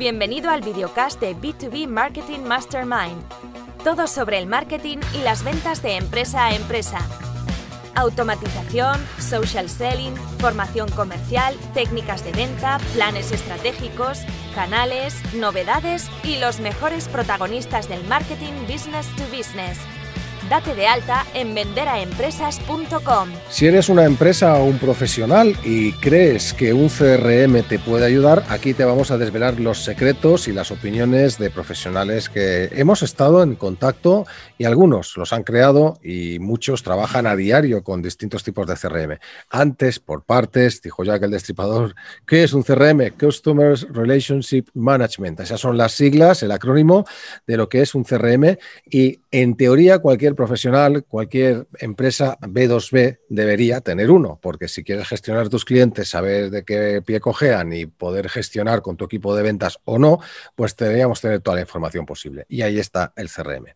Bienvenido al videocast de B2B Marketing Mastermind. Todo sobre el marketing y las ventas de empresa a empresa. Automatización, social selling, formación comercial, técnicas de venta, planes estratégicos, canales, novedades y los mejores protagonistas del marketing business to business. Date de alta en venderaempresas.com. Si eres una empresa o un profesional y crees que un CRM te puede ayudar, aquí te vamos a desvelar los secretos y las opiniones de profesionales que hemos estado en contacto y algunos los han creado y muchos trabajan a diario con distintos tipos de CRM. Antes, por partes, dijo Jack el Destripador, ¿qué es un CRM? Customer Relationship Management. Esas son las siglas, el acrónimo de lo que es un CRM y en teoría cualquier profesional, cualquier empresa B2B debería tener uno, porque si quieres gestionar tus clientes, saber de qué pie cojean y poder gestionar con tu equipo de ventas o no, pues deberíamos tener toda la información posible. Y ahí está el CRM.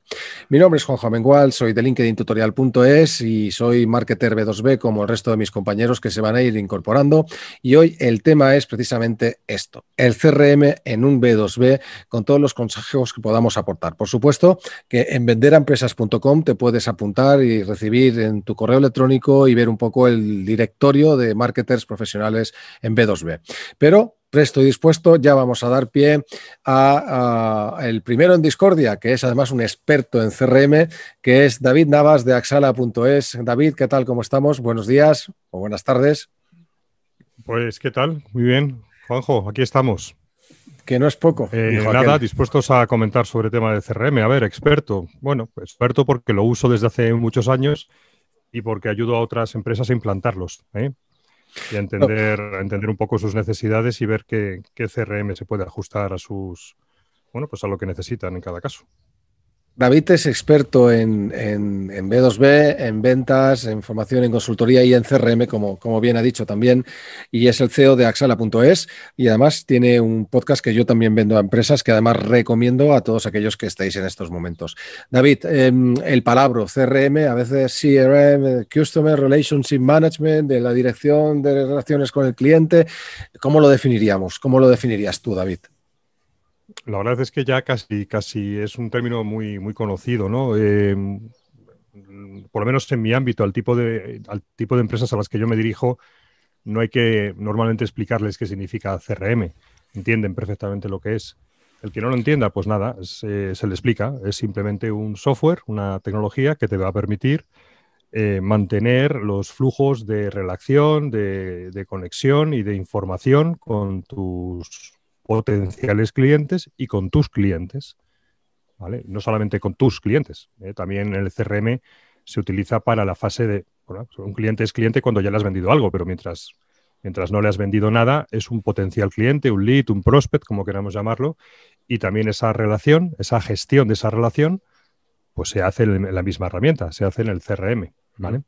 Mi nombre es Juanjo Mengual, soy de LinkedInTutorial.es y soy marketer B2B como el resto de mis compañeros que se van a ir incorporando. Y hoy el tema es precisamente esto, el CRM en un B2B con todos los consejos que podamos aportar. Por supuesto que en venderempresas.com te puedes apuntar y recibir en tu correo electrónico y ver un poco el directorio de marketers profesionales en B2B. Pero presto y dispuesto, ya vamos a dar pie a, el primero en Discordia, que es además un experto en CRM, que es David Navas de axala.es. David, ¿qué tal? ¿Cómo estamos? Buenos días o buenas tardes. Pues, ¿qué tal? Muy bien. Juanjo, aquí estamos que no es poco. Eh, nada, dispuestos a comentar sobre el tema de CRM. A ver, experto. Bueno, experto porque lo uso desde hace muchos años y porque ayudo a otras empresas a implantarlos ¿eh? y a entender, entender un poco sus necesidades y ver qué, qué CRM se puede ajustar a sus, bueno, pues a lo que necesitan en cada caso. David es experto en, B2B, en ventas, en formación, en consultoría y en CRM, como, bien ha dicho también, y es el CEO de Axala.es y además tiene un podcast que yo también vendo a empresas que además recomiendo a todos aquellos que estáis en estos momentos. David, em, el palabra CRM, a veces CRM, Customer Relationship Management, de la dirección de relaciones con el cliente, ¿cómo lo definiríamos? ¿Cómo lo definirías tú, David? la verdad es que ya casi, casi es un término muy, muy conocido, ¿no? Em, por lo menos en mi ámbito, al tipo, de, tipo de empresas a las que yo me dirijo, no hay que normalmente explicarles qué significa CRM. Entienden perfectamente lo que es. El que no lo entienda, pues nada, eh, se, le explica. Es simplemente un software, una tecnología que te va a permitir eh, mantener los flujos de relación, de conexión y de información con tus potenciales clientes y con tus clientes. ¿vale? No solamente con tus clientes, ¿eh? también el CRM se utiliza para la fase de, bueno, un cliente es cliente cuando ya le has vendido algo, pero mientras, mientras no le has vendido nada, es un potencial cliente, un lead, un prospect, como queramos llamarlo, y también esa relación, esa gestión de esa relación, pues se hace en la misma herramienta, se hace en el CRM, ¿vale?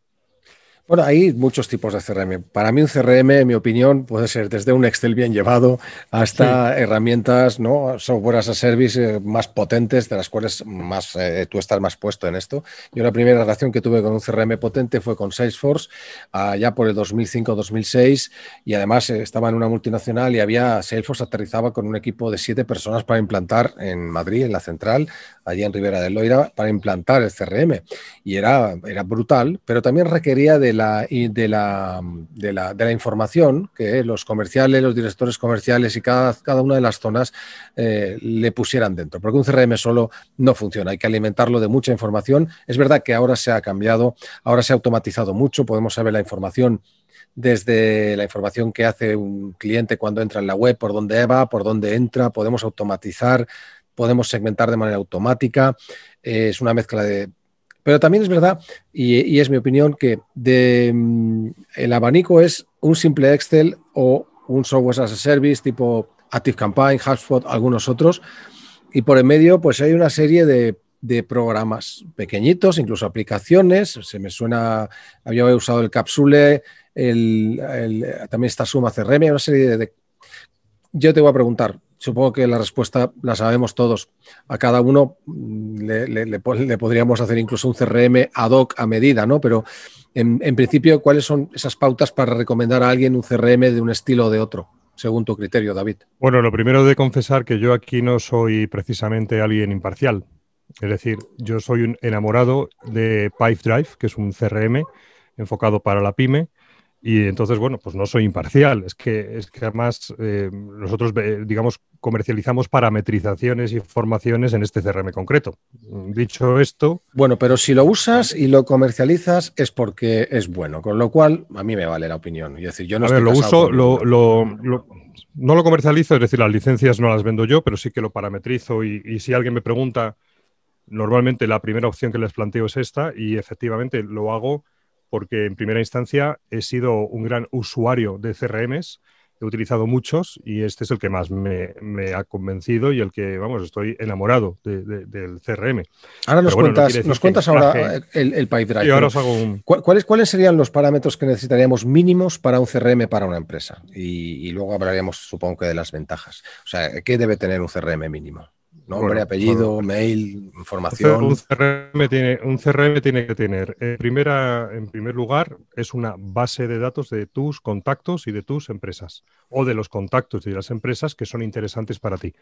Bueno, hay muchos tipos de CRM. Para mí un CRM, en mi opinión, puede ser desde un Excel bien llevado hasta herramientas, ¿no? software as a service eh, más potentes, de las cuales más, eh, tú estás más puesto en esto. Yo la primera relación que tuve con un CRM potente fue con Salesforce, allá por el 2005-2006, y además eh, estaba en una multinacional y había Salesforce aterrizaba con un equipo de siete personas para implantar en Madrid, en la central, allí en Ribera del Loira, para implantar el CRM. Y era, era brutal, pero también requería de la, de la, información que los comerciales, los directores comerciales y cada, una de las zonas eh, le pusieran dentro, porque un CRM solo no funciona, hay que alimentarlo de mucha información. Es verdad que ahora se ha cambiado, ahora se ha automatizado mucho, podemos saber la información desde la información que hace un cliente cuando entra en la web, por dónde va, por dónde entra, podemos automatizar, podemos segmentar de manera automática. es una mezcla de pero también es verdad, y, es mi opinión, que mm, el abanico es un simple Excel o un software as a service tipo ActiveCampaign, HubSpot, algunos otros. Y por el medio, pues hay una serie de, programas pequeñitos, incluso aplicaciones. Se me suena, había usado el Capsule, el, también está Suma CRM, una serie de... Yo te voy a preguntar, supongo que la respuesta la sabemos todos. A cada uno mm, le, podríamos hacer incluso un CRM ad hoc a medida, ¿no? Pero en, principio, ¿cuáles son esas pautas para recomendar a alguien un CRM de un estilo o de otro? Según tu criterio, David. Bueno, lo primero de confesar que yo aquí no soy precisamente alguien imparcial. Es decir, yo soy un enamorado de Drive, que es un CRM enfocado para la pyme, y entonces, bueno, pues no soy imparcial. Es que, es que además eh, nosotros, digamos, comercializamos parametrizaciones y formaciones en este CRM concreto. Dicho esto. Bueno, pero si lo usas y lo comercializas es porque es bueno, con lo cual a mí me vale la opinión. Es decir, yo no a ver, lo uso, no lo comercializo, es decir, las licencias no las vendo yo, pero sí que lo parametrizo y, y si alguien me pregunta, normalmente la primera opción que les planteo es esta y efectivamente lo hago porque en primera instancia he sido un gran usuario de CRMs, he utilizado muchos y este es el que más me, ha convencido y el que, vamos, estoy enamorado del CRM. Ahora nos cuentas, nos cuentas ahora el, el ahora os hago un... ¿Cuáles, ¿Cuáles serían los parámetros que necesitaríamos mínimos para un CRM para una empresa? Y, y luego hablaríamos, supongo que, de las ventajas. O sea, ¿qué debe tener un CRM mínimo? Nombre, pues, apellido, mail, información. Un CRM tiene, un CRM tiene que tener, en, eh, primera, en primer lugar, es una base de datos de tus contactos y de tus empresas, o de los contactos y de las empresas que son interesantes para ti.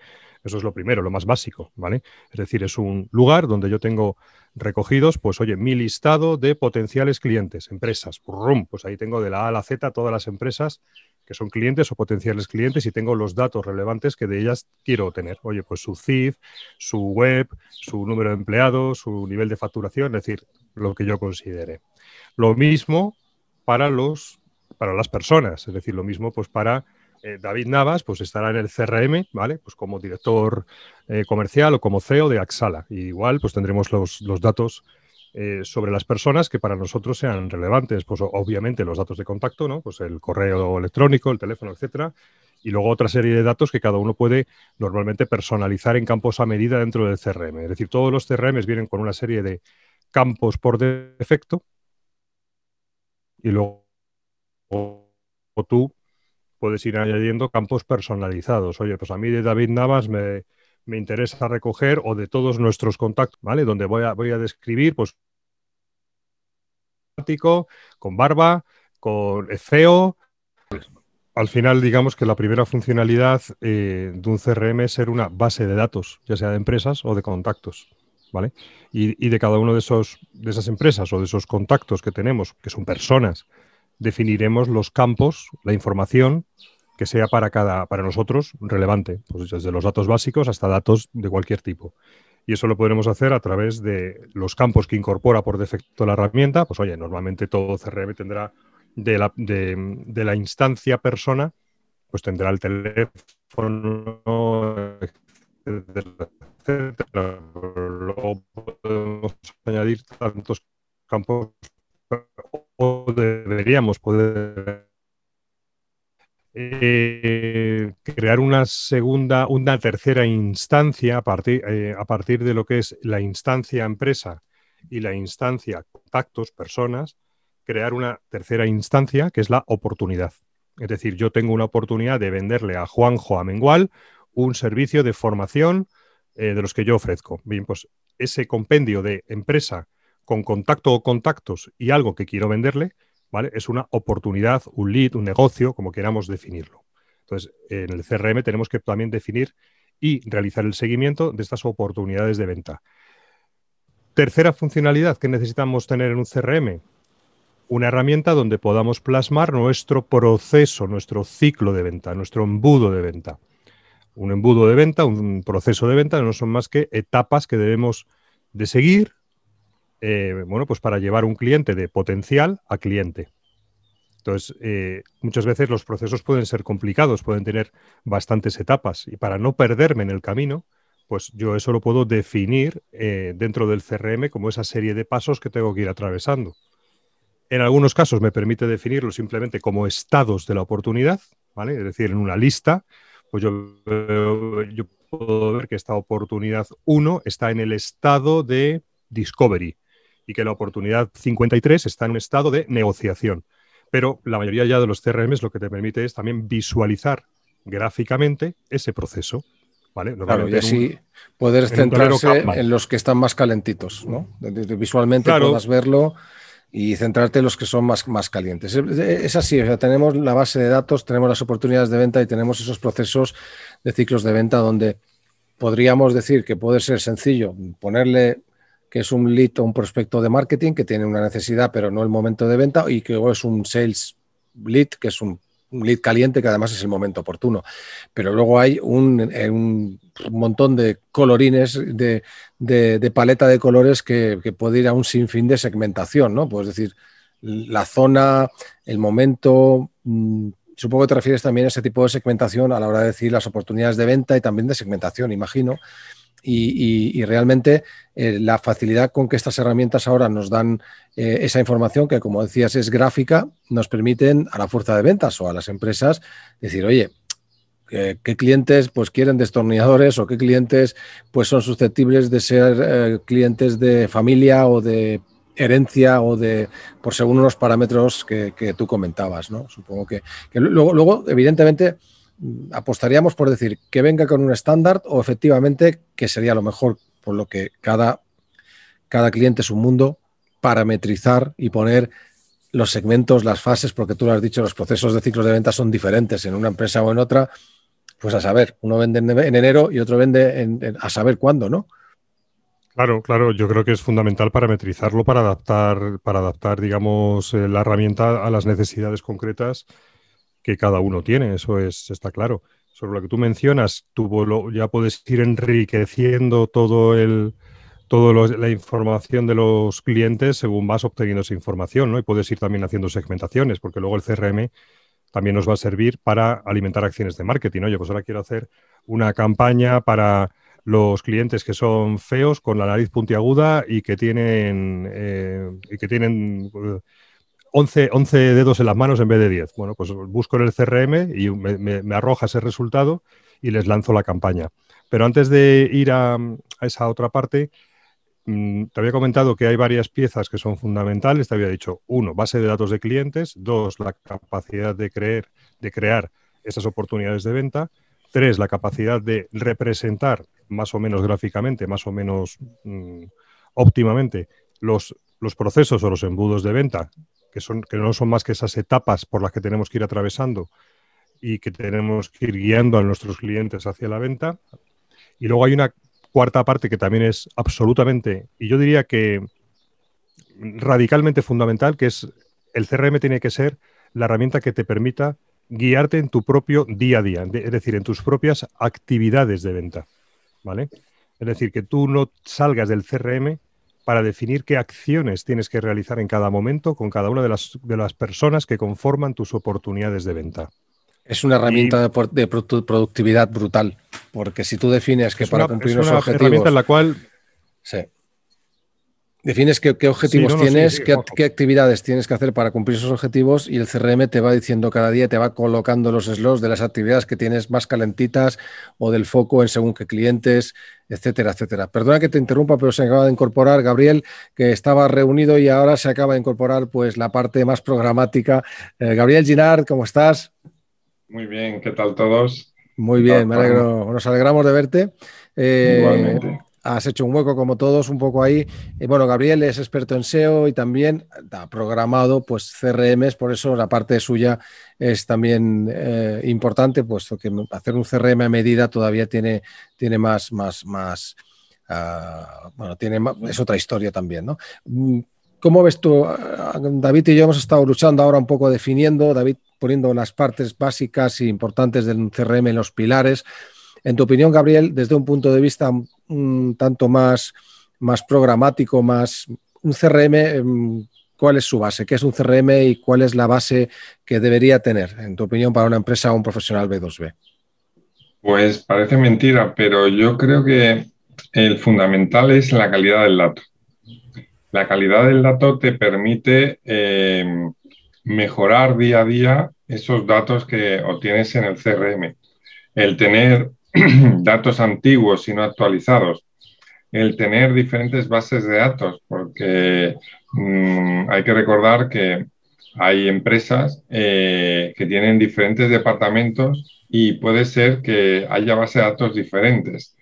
Eso es lo primero, lo más básico, ¿vale? Es decir, es un lugar donde yo tengo recogidos, pues oye, mi listado de potenciales clientes, empresas, ¡rum! pues ahí tengo de la A a la Z todas las empresas que son clientes o potenciales clientes y tengo los datos relevantes que de ellas quiero tener. Oye, pues su CIF, su web, su número de empleados, su nivel de facturación, es decir, lo que yo considere. Lo mismo para los para las personas, es decir, lo mismo pues para eh, David Navas pues estará en el CRM, ¿vale? Pues como director eh, comercial o como CEO de Axala. igual pues tendremos los, los datos eh, sobre las personas que para nosotros sean relevantes. Pues obviamente los datos de contacto, ¿no? Pues el correo electrónico, el teléfono, etcétera. Y luego otra serie de datos que cada uno puede normalmente personalizar en campos a medida dentro del CRM. Es decir, todos los CRM vienen con una serie de campos por defecto y luego tú puedes ir añadiendo campos personalizados. Oye, pues a mí de David Navas me, me interesa recoger o de todos nuestros contactos, ¿vale? Donde voy a, voy a describir, pues, con barba, con feo. Al final, digamos que la primera funcionalidad eh, de un CRM es ser una base de datos, ya sea de empresas o de contactos. ¿Vale? Y, y, de cada uno de, esos, de esas empresas o de esos contactos que tenemos, que son personas, definiremos los campos, la información que sea para cada, para nosotros relevante, pues desde los datos básicos hasta datos de cualquier tipo. Y eso lo podremos hacer a través de los campos que incorpora por defecto la herramienta. Pues oye, normalmente todo CRM tendrá de la, instancia persona, pues tendrá el teléfono, podemos añadir tantos campos o deberíamos poder eh, crear una segunda, una tercera instancia a partir, eh, a partir, de lo que es la instancia empresa y la instancia contactos, personas, crear una tercera instancia que es la oportunidad. Es decir, yo tengo una oportunidad de venderle a Juanjo Amengual un servicio de formación eh, de los que yo ofrezco. Bien, pues ese compendio de empresa con contacto o contactos y algo que quiero venderle, es una oportunidad, un lead, un negocio, como queramos definirlo. Entonces, en el CRM tenemos que también definir y realizar el seguimiento de estas oportunidades de venta. Tercera funcionalidad que necesitamos tener en un CRM, una herramienta donde podamos plasmar nuestro proceso, nuestro ciclo de venta, nuestro embudo de venta. Un embudo de venta, un proceso de venta no son más que etapas que debemos de seguir eh, bueno, pues para llevar un cliente de potencial a cliente. Entonces, eh, muchas veces los procesos pueden ser complicados, pueden tener bastantes etapas y para no perderme en el camino, pues yo eso lo puedo definir eh, dentro del CRM como esa serie de pasos que tengo que ir atravesando. En algunos casos me permite definirlo simplemente como estados de la oportunidad, ¿vale? Es decir, en una lista, pues yo, yo puedo ver que esta oportunidad 1 está en el estado de discovery, y que la oportunidad 53 está en un estado de negociación. Pero la mayoría ya de los CRM lo que te permite es también visualizar gráficamente ese proceso. ¿vale? Claro, y así poder centrarse en los que están más calentitos, ¿no? Visualmente puedas verlo y centrarte en los que son más, más calientes. Es, así, o tenemos la base de datos, tenemos las oportunidades de venta y tenemos esos procesos de ciclos de venta donde podríamos decir que puede ser sencillo ponerle que es un lead o un prospecto de marketing que tiene una necesidad, pero no el momento de venta, y que luego es un sales lead, que es un, lead caliente, que además es el momento oportuno. Pero luego hay un, eh, montón de colorines, de, paleta de colores que, puede ir a un sinfín de segmentación, ¿no? puedes decir, la zona, el momento. Mm, supongo que te refieres también a ese tipo de segmentación a la hora de decir las oportunidades de venta y también de segmentación, imagino y, realmente eh, la facilidad con que estas herramientas ahora nos dan eh, esa información, que como decías es gráfica, nos permiten a la fuerza de ventas o a las empresas decir, oye, qué clientes pues quieren destornilladores o qué clientes pues son susceptibles de ser eh, clientes de familia o de herencia o de por según unos parámetros que, tú comentabas, ¿no? Supongo que, luego, evidentemente, apostaríamos por decir que venga con un estándar o efectivamente que sería lo mejor, por lo que cada, cliente es un mundo, parametrizar y poner los segmentos, las fases, porque tú lo has dicho, los procesos de ciclos de venta son diferentes en una empresa o en otra, pues a saber, uno vende en enero y otro vende a saber cuándo, ¿no? Claro, claro, yo creo que es fundamental parametrizarlo para adaptar, para adaptar, digamos, eh, la herramienta a las necesidades concretas que cada uno tiene, eso es, está claro. Sobre lo que tú mencionas, tú ya puedes ir enriqueciendo todo el, toda la información de los clientes según vas obteniendo esa información, ¿no? Y puedes ir también haciendo segmentaciones, porque luego el CRM también nos va a servir para alimentar acciones de marketing. Yo, pues ahora quiero hacer una campaña para los clientes que son feos, con la nariz puntiaguda y que tienen, eh, y que tienen 11, dedos en las manos en vez de 10. Bueno, pues busco en el CRM y me, arroja ese resultado y les lanzo la campaña. Pero antes de ir a, esa otra parte, mm, te había comentado que hay varias piezas que son fundamentales. Te había dicho, uno, base de datos de clientes. Dos, la capacidad de, creer, de crear esas oportunidades de venta. Tres, la capacidad de representar más o menos gráficamente, más o menos mm, óptimamente, los, los procesos o los embudos de venta que, son, que no son más que esas etapas por las que tenemos que ir atravesando y que tenemos que ir guiando a nuestros clientes hacia la venta. Y luego hay una cuarta parte que también es absolutamente, y yo diría que radicalmente fundamental, que es el CRM tiene que ser la herramienta que te permita guiarte en tu propio día a día, es decir, en tus propias actividades de venta, ¿vale? Es decir, que tú no salgas del CRM para definir qué acciones tienes que realizar en cada momento con cada una de las, de las personas que conforman tus oportunidades de venta. Es una herramienta de, productividad brutal, porque si tú defines que para cumplir los objetivos... Es una herramienta en la cual... Sí. Defines qué, objetivos tienes, qué, qué, actividades tienes que hacer para cumplir esos objetivos y el CRM te va diciendo cada día, te va colocando los slots de las actividades que tienes más calentitas o del foco en según qué clientes, etcétera, etcétera. Perdona que te interrumpa, pero se acaba de incorporar Gabriel, que estaba reunido y ahora se acaba de incorporar pues la parte más programática. Eh, Gabriel Ginard, ¿cómo estás? Muy bien, ¿qué tal todos? Muy bien, me alegro. Nos alegramos de verte. Eh, Igualmente has hecho un hueco como todos, un poco ahí. Y eh, bueno, Gabriel es experto en SEO y también ha programado pues CRMs, por eso la parte suya es también eh, importante, puesto que hacer un CRM a medida todavía tiene, tiene más, más, más, ah, bueno, tiene es otra historia también, ¿no? Mm, ¿Cómo ves tú? Ah, ah, David y yo hemos estado luchando ahora un poco definiendo, David poniendo las partes básicas e importantes del CRM en los pilares. En tu opinión, Gabriel, desde un punto de vista un mm, tanto más, más programático, más un CRM, em, ¿cuál es su base? ¿Qué es un CRM y cuál es la base que debería tener, en tu opinión, para una empresa o un profesional B2B? Pues parece mentira, pero yo creo que el fundamental es la calidad del dato. La calidad del dato te permite em, mejorar día a día esos datos que obtienes en el CRM. El tener datos antiguos y no actualizados, el tener diferentes bases de datos, porque mm, hay que recordar que hay empresas eh, que tienen diferentes departamentos y puede ser que haya bases de datos diferentes,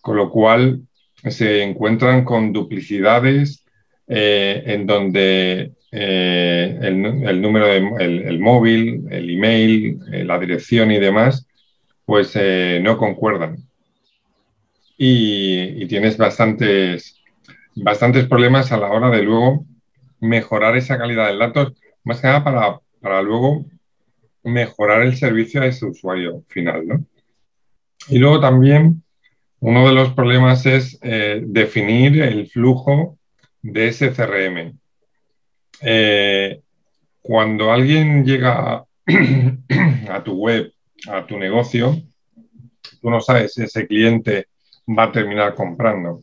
con lo cual se encuentran con duplicidades eh, en donde eh, el, número el, móvil, el email, la dirección y demás pues eh, no concuerdan. Y, tienes bastantes, bastantes problemas a la hora de luego mejorar esa calidad del datos, más que nada para, luego mejorar el servicio a ese usuario final. Y luego también uno de los problemas es eh, definir el flujo de ese CRM. Eh, cuando alguien llega a tu web a tu negocio, tú no sabes si ese cliente va a terminar comprando.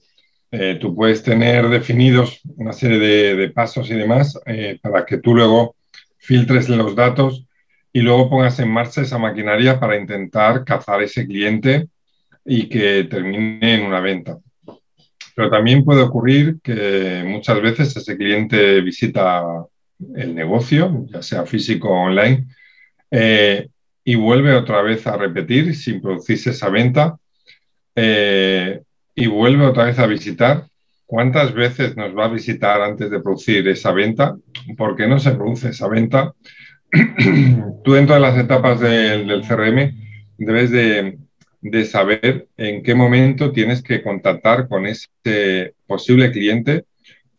Eh, tú puedes tener definidos una serie de, pasos y demás eh, para que tú luego filtres los datos y luego pongas en marcha esa maquinaria para intentar cazar ese cliente y que termine en una venta. Pero también puede ocurrir que muchas veces ese cliente visita el negocio, ya sea físico o online, eh, y vuelve otra vez a repetir sin producirse esa venta eh, y vuelve otra vez a visitar. ¿Cuántas veces nos va a visitar antes de producir esa venta? ¿Por qué no se produce esa venta? Tú dentro de las etapas del, CRM debes de, de saber en qué momento tienes que contactar con ese posible cliente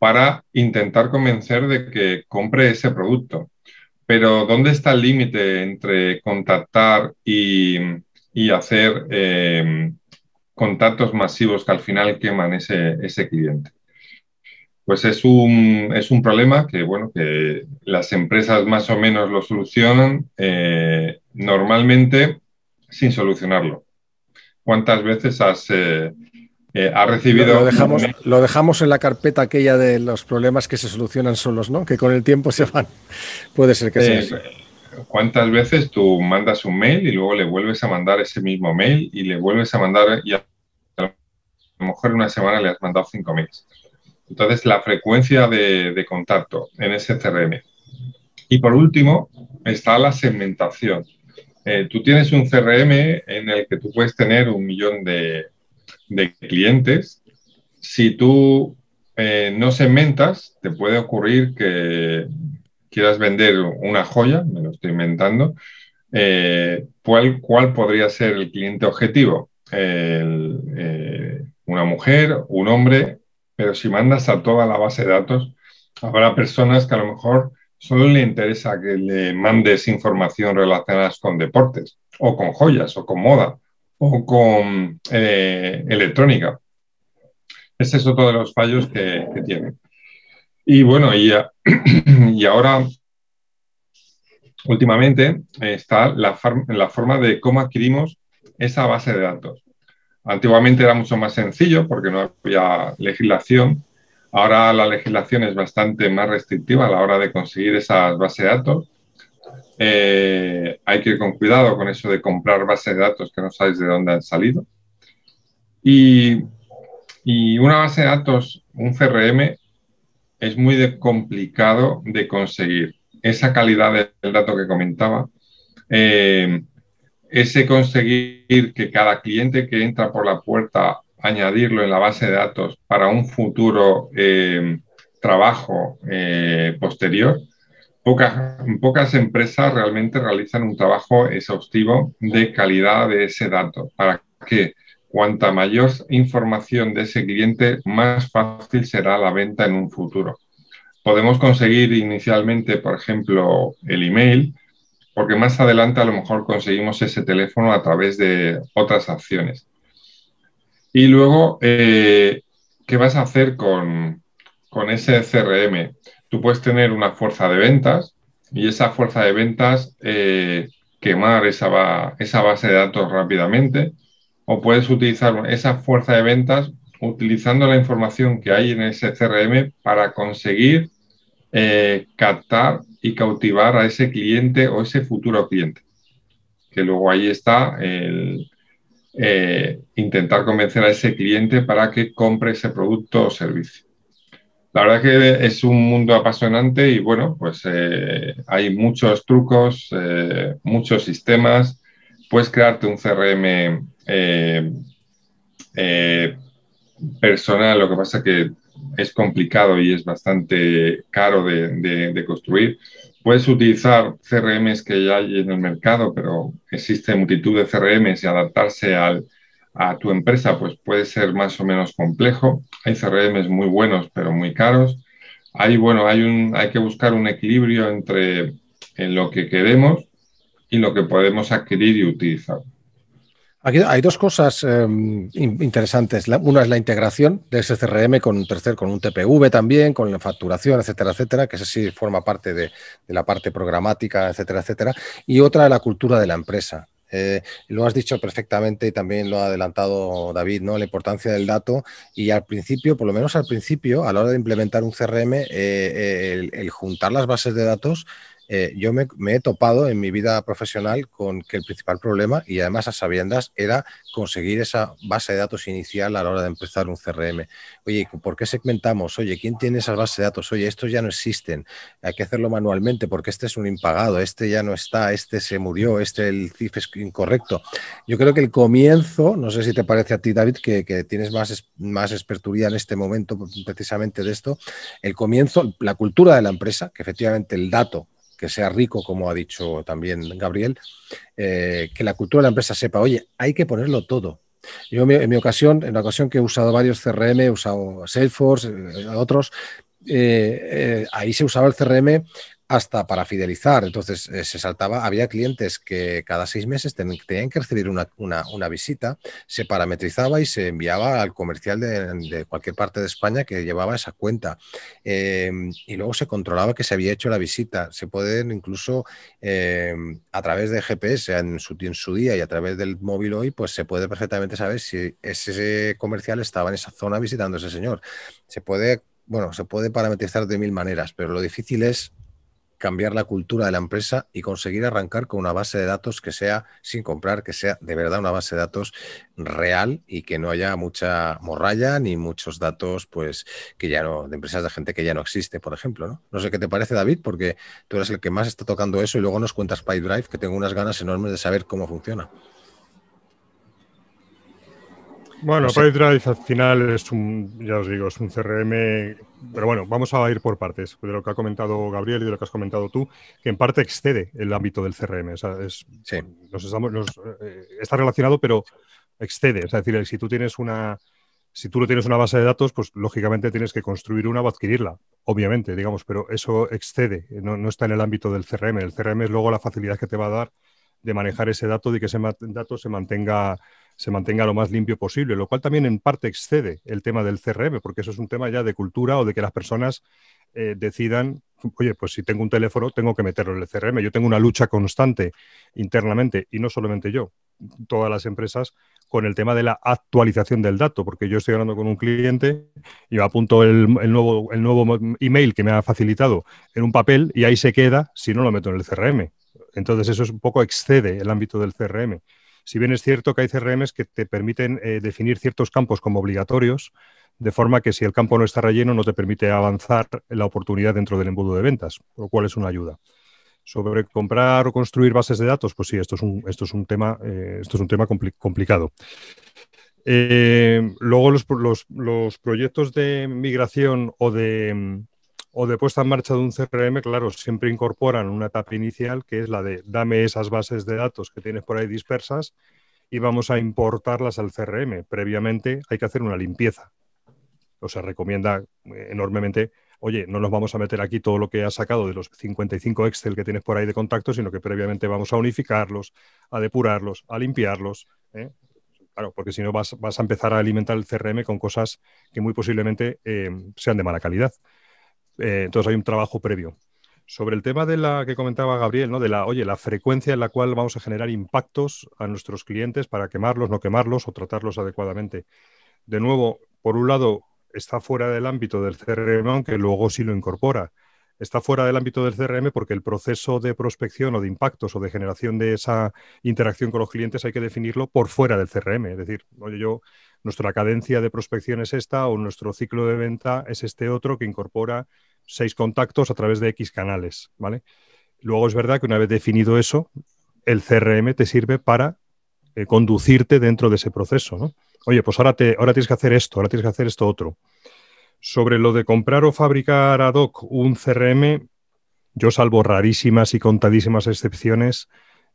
para intentar convencer de que compre ese producto. Pero ¿dónde está el límite entre contactar y, hacer em, contactos masivos que al final queman ese, cliente? Pues es un, problema que, bueno, que las empresas más o menos lo solucionan eh, normalmente sin solucionarlo. ¿Cuántas veces has, eh, eh, recibido. Lo dejamos, lo dejamos en la carpeta aquella de los problemas que se solucionan solos, ¿no? Que con el tiempo se van. Puede ser que sea eh, ¿Cuántas veces tú mandas un mail y luego le vuelves a mandar ese mismo mail y le vuelves a mandar y a lo mejor en una semana le has mandado cinco mails? Entonces, la frecuencia de, contacto en ese CRM. Y por último, está la segmentación. Eh, tú tienes un CRM en el que tú puedes tener un millón de, de clientes, si tú eh, no se segmentas, te puede ocurrir que quieras vender una joya, me lo estoy inventando, eh, ¿cuál, podría ser el cliente objetivo? Eh, ¿Una mujer, un hombre? Pero si mandas a toda la base de datos, habrá personas que a lo mejor solo le interesa que le mandes información relacionada con deportes o con joyas o con moda o con eh, electrónica. Ese es otro de los fallos que, tiene. Y bueno, y, y ahora, últimamente, está la, la forma de cómo adquirimos esa base de datos. Antiguamente era mucho más sencillo porque no había legislación. Ahora la legislación es bastante más restrictiva a la hora de conseguir esas bases de datos eh, hay que ir con cuidado con eso de comprar bases de datos que no sabéis de dónde han salido. Y, una base de datos, un CRM, es muy complicado de conseguir. Esa calidad del dato que comentaba, eh, ese conseguir que cada cliente que entra por la puerta añadirlo en la base de datos para un futuro eh, trabajo posterior, Pocas, empresas realmente realizan un trabajo exhaustivo de calidad de ese dato para que cuanta mayor información de ese cliente, más fácil será la venta en un futuro. Podemos conseguir inicialmente, por ejemplo, el email, porque más adelante a lo mejor conseguimos ese teléfono a través de otras acciones. Y luego, eh, ¿qué vas a hacer con, con ese CRM? tú puedes tener una fuerza de ventas y esa fuerza de ventas eh, quemar esa, esa base de datos rápidamente o puedes utilizar esa fuerza de ventas utilizando la información que hay en ese CRM para conseguir eh, captar y cautivar a ese cliente o ese futuro cliente. Que luego ahí está el eh, intentar convencer a ese cliente para que compre ese producto o servicio. La verdad que es un mundo apasionante y bueno, pues eh, hay muchos trucos, eh, muchos sistemas. Puedes crearte un CRM eh, personal, lo que pasa que es complicado y es bastante caro de, de construir. Puedes utilizar CRMs que ya hay en el mercado, pero existe multitud de CRMs y adaptarse al, a tu empresa, pues puede ser más o menos complejo. Hay CRM muy buenos, pero muy caros. Hay, bueno, hay, un, hay que buscar un equilibrio entre lo que queremos y lo que podemos adquirir y utilizar. Aquí hay dos cosas em, interesantes. una es la integración de ese CRM con un tercer, con un TPV también, con la facturación, etcétera, etcétera, que eso sí forma parte de, de la parte programática, etcétera, etcétera. Y otra, la cultura de la empresa eh, lo has dicho perfectamente y también lo ha adelantado David, ¿no? La importancia del dato y al principio, por lo menos al principio, a la hora de implementar un CRM, eh, eh, el juntar las bases de datos eh, yo me, he topado en mi vida profesional con que el principal problema, y además a sabiendas, era conseguir esa base de datos inicial a la hora de empezar un CRM. Oye, ¿por qué segmentamos? Oye, ¿quién tiene esas bases de datos? Oye, estos ya no existen, hay que hacerlo manualmente porque este es un impagado, este ya no está, este se murió, este el CIF es incorrecto. Yo creo que el comienzo, no sé si te parece a ti, David, que, tienes más, más experturía en este momento precisamente de esto, el comienzo, la cultura de la empresa, que efectivamente el dato que sea rico, como ha dicho también Gabriel, eh, que la cultura de la empresa sepa, oye, hay que ponerlo todo. Yo en mi, ocasión, en la ocasión que he usado varios CRM, he usado Salesforce, eh, otros, eh, eh, ahí se usaba el CRM hasta para fidelizar. Entonces eh, se saltaba, había clientes que cada seis meses tenían que recibir una, visita, se parametrizaba y se enviaba al comercial de, cualquier parte de España que llevaba esa cuenta. Em, y luego se controlaba que se había hecho la visita. Se puede incluso em, a través de GPS en su, en su día y a través del móvil hoy, pues se puede perfectamente saber si ese comercial estaba en esa zona visitando a ese señor. Se puede bueno, se puede parametrizar de mil maneras, pero lo difícil es cambiar la cultura de la empresa y conseguir arrancar con una base de datos que sea sin comprar, que sea de verdad una base de datos real y que no haya mucha morralla ni muchos datos pues que ya no de empresas de gente que ya no existe, por ejemplo, ¿no? No sé qué te parece David porque tú eres el que más está tocando eso y luego nos cuentas PyDrive que tengo unas ganas enormes de saber cómo funciona. Bueno, al final es un, ya os digo, es un CRM, pero bueno, vamos a ir por partes de lo que ha comentado Gabriel y de lo que has comentado tú, que en parte excede el ámbito del CRM. O sea, es, nos estamos, eh, está relacionado, pero excede. Es decir, si tú tienes una, si tú no tienes una base de datos, pues lógicamente tienes que construir una o adquirirla, obviamente, digamos, pero eso excede, no, no, está en el ámbito del CRM. El CRM es luego la facilidad que te va a dar de manejar ese dato y que ese dato se mantenga se mantenga lo más limpio posible, lo cual también en parte excede el tema del CRM, porque eso es un tema ya de cultura o de que las personas eh, decidan, oye, pues si tengo un teléfono, tengo que meterlo en el CRM. Yo tengo una lucha constante internamente, y no solamente yo, todas las empresas, con el tema de la actualización del dato, porque yo estoy hablando con un cliente y apunto el, el, nuevo, el nuevo email que me ha facilitado en un papel y ahí se queda si no lo meto en el CRM. Entonces eso es un poco excede el ámbito del CRM. Si bien es cierto que hay CRMs que te permiten eh, definir ciertos campos como obligatorios, de forma que si el campo no está relleno no te permite avanzar la oportunidad dentro del embudo de ventas, lo cual es una ayuda. Sobre comprar o construir bases de datos, pues sí, esto es un, esto es un tema, eh, esto es un tema complicado. Eh, luego los, proyectos de migración o de, mm, o de puesta en marcha de un CRM, claro, siempre incorporan una etapa inicial que es la de dame esas bases de datos que tienes por ahí dispersas y vamos a importarlas al CRM. Previamente hay que hacer una limpieza. O sea, recomienda eh, enormemente, oye, no nos vamos a meter aquí todo lo que has sacado de los 55 Excel que tienes por ahí de contacto, sino que previamente vamos a unificarlos, a depurarlos, a limpiarlos. ¿eh? Claro, porque si no vas, a empezar a alimentar el CRM con cosas que muy posiblemente eh, sean de mala calidad. Eh, entonces hay un trabajo previo. Sobre el tema de la que comentaba Gabriel, ¿no? De la, oye, la frecuencia en la cual vamos a generar impactos a nuestros clientes para quemarlos, no quemarlos o tratarlos adecuadamente. De nuevo, por un lado, está fuera del ámbito del CRM, aunque luego sí lo incorpora está fuera del ámbito del CRM porque el proceso de prospección o de impactos o de generación de esa interacción con los clientes hay que definirlo por fuera del CRM. Es decir, oye, yo, nuestra cadencia de prospección es esta o nuestro ciclo de venta es este otro que incorpora seis contactos a través de X canales, ¿vale? Luego es verdad que una vez definido eso, el CRM te sirve para eh, conducirte dentro de ese proceso, Oye, pues ahora, te, ahora tienes que hacer esto, ahora tienes que hacer esto otro. Sobre lo de comprar o fabricar ad hoc un CRM, yo salvo rarísimas y contadísimas excepciones,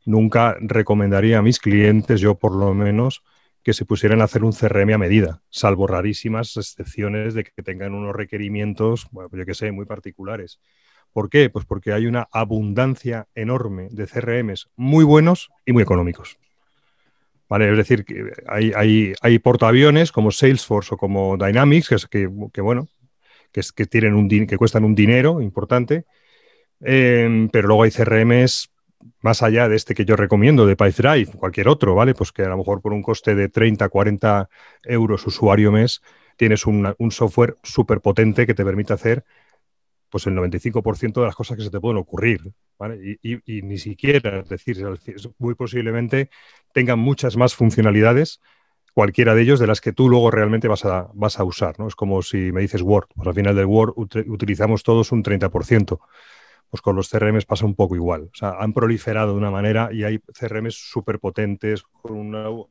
nunca recomendaría a mis clientes, yo por lo menos, que se pusieran a hacer un CRM a medida, salvo rarísimas excepciones de que tengan unos requerimientos, bueno, yo que sé, muy particulares. ¿Por qué? Pues porque hay una abundancia enorme de CRMs muy buenos y muy económicos. Es decir, que hay, portaaviones como Salesforce o como Dynamics, que, que, bueno, que, tienen un, que cuestan un dinero importante, em, pero luego hay CRMs más allá de este que yo recomiendo, de Drive cualquier otro, ¿vale? Pues que a lo mejor por un coste de 30, 40 euros usuario mes, tienes un, un software súper potente que te permite hacer pues el 95% de las cosas que se te pueden ocurrir. ¿vale? Y, ni siquiera, es decir, muy posiblemente tengan muchas más funcionalidades, cualquiera de ellos, de las que tú luego realmente vas a, vas a usar. ¿no? Es como si me dices Word, pues al final del Word utilizamos todos un 30%. Pues con los CRMs pasa un poco igual. O sea, han proliferado de una manera y hay CRMs súper potentes, con